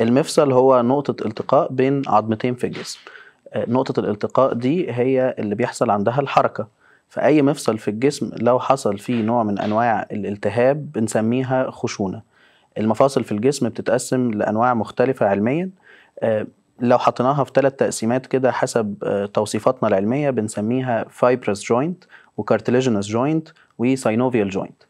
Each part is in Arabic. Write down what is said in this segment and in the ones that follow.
المفصل هو نقطة التقاء بين عظمتين في الجسم آه، نقطة الالتقاء دي هي اللي بيحصل عندها الحركة فأي مفصل في الجسم لو حصل فيه نوع من أنواع الالتهاب بنسميها خشونة المفاصل في الجسم بتتقسم لأنواع مختلفة علميا آه، لو حطيناها في ثلاث تقسيمات كده حسب آه، توصيفاتنا العلمية بنسميها fibrous joint وكارتليجينوس joint وسينوفيال joint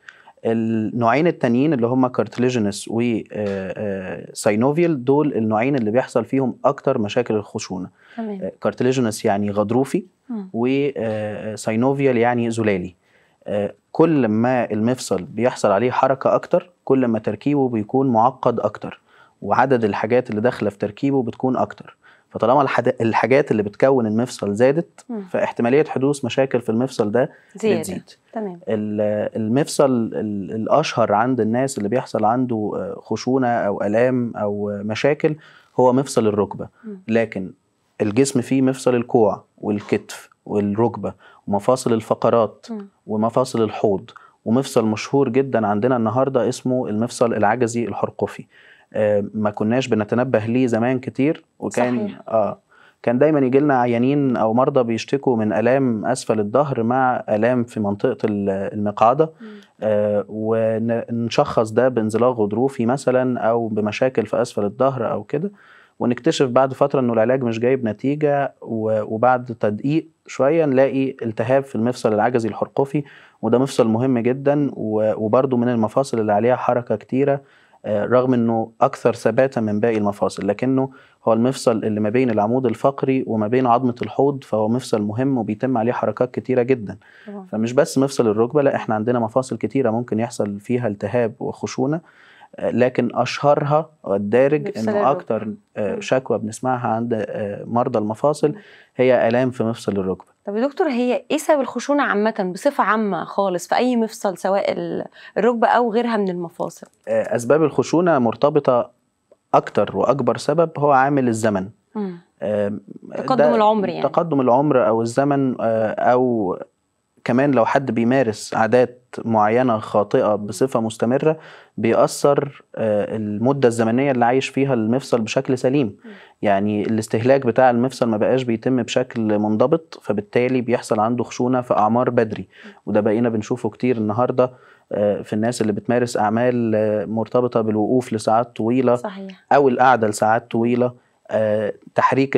النوعين التانيين اللي هما كارتليجينس وساينوفيال آه، آه، دول النوعين اللي بيحصل فيهم اكتر مشاكل الخشونه آه، كارتليجينس يعني غضروفي وساينوفيال يعني زلالي كل ما المفصل بيحصل عليه حركه اكتر كل ما تركيبه بيكون معقد اكتر وعدد الحاجات اللي داخله في تركيبه بتكون اكتر فطالما الحاجات اللي بتكون المفصل زادت فاحتماليه حدوث مشاكل في المفصل ده زيادة. بتزيد تمام المفصل الاشهر عند الناس اللي بيحصل عنده آه، خشونه او الام او مشاكل هو مفصل الركبه لكن الجسم فيه مفصل الكوع والكتف والركبه ومفاصل الفقرات ومفاصل الحوض ومفصل مشهور جدا عندنا النهارده اسمه المفصل العجزي الحرقفي آه، ما كناش بنتنبه ليه زمان كتير وكان صحيح. اه كان دايما يجي لنا عيانين او مرضى بيشتكوا من الام اسفل الظهر مع الام في منطقه المقعده آه ونشخص ده بانزلاق غضروفي مثلا او بمشاكل في اسفل الظهر او كده ونكتشف بعد فتره انه العلاج مش جايب نتيجه وبعد تدقيق شويه نلاقي التهاب في المفصل العجزي الحرقفي وده مفصل مهم جدا وبرده من المفاصل اللي عليها حركه كتيره آه، رغم انه اكثر ثباتا من باقي المفاصل لكنه هو المفصل اللي ما بين العمود الفقري وما بين عظمه الحوض فهو مفصل مهم وبيتم عليه حركات كتيره جدا أوه. فمش بس مفصل الركبه لا احنا عندنا مفاصل كتيره ممكن يحصل فيها التهاب وخشونه آه، لكن اشهرها الدارج انه اكتر آه، شكوى بنسمعها عند مرضى المفاصل هي الام في مفصل الركبه طب يا دكتور هي ايه سبب الخشونه عامه بصفه عامه خالص في اي مفصل سواء الركبه او غيرها من المفاصل آه، اسباب الخشونه مرتبطه اكتر واكبر سبب هو عامل الزمن تقدم العمر يعني تقدم العمر او الزمن آه، او كمان لو حد بيمارس عادات معينة خاطئة بصفة مستمرة بيأثر آه، المدة الزمنية اللي عايش فيها المفصل بشكل سليم يعني الاستهلاك بتاع المفصل ما بقاش بيتم بشكل منضبط فبالتالي بيحصل عنده خشونة في أعمار بدري وده بقينا بنشوفه كتير النهاردة آه، في الناس اللي بتمارس أعمال آه، مرتبطة بالوقوف لساعات طويلة صحيح. أو القعدة لساعات طويلة آه، تحريك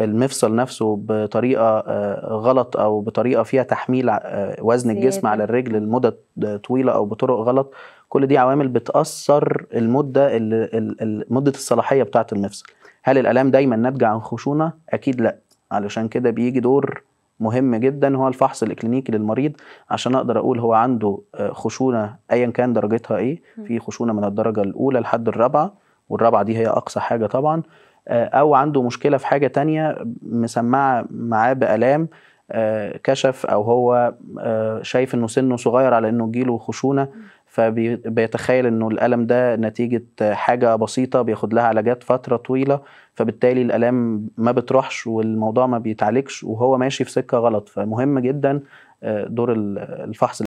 المفصل نفسه بطريقه آه، غلط او بطريقه فيها تحميل آه، وزن الجسم على الرجل لمده طويله او بطرق غلط كل دي عوامل بتاثر المده مده الصلاحيه بتاعه المفصل هل الالام دايما ناتجه عن خشونه اكيد لا علشان كده بيجي دور مهم جدا هو الفحص الاكلينيكي للمريض عشان اقدر اقول هو عنده خشونه ايا كان درجتها ايه في خشونه من الدرجه الاولى لحد الرابعه والرابعه دي هي اقصى حاجه طبعا آه، او عنده مشكله في حاجه تانية مسمعه معاه بالام آه، كشف او هو آه، شايف انه سنه صغير على انه جيله خشونه فبيتخيل انه الالم ده نتيجه حاجه بسيطه بياخد لها علاجات فتره طويله فبالتالي الالام ما بتروحش والموضوع ما بيتعالجش وهو ماشي في سكه غلط فمهم جدا دور الفحص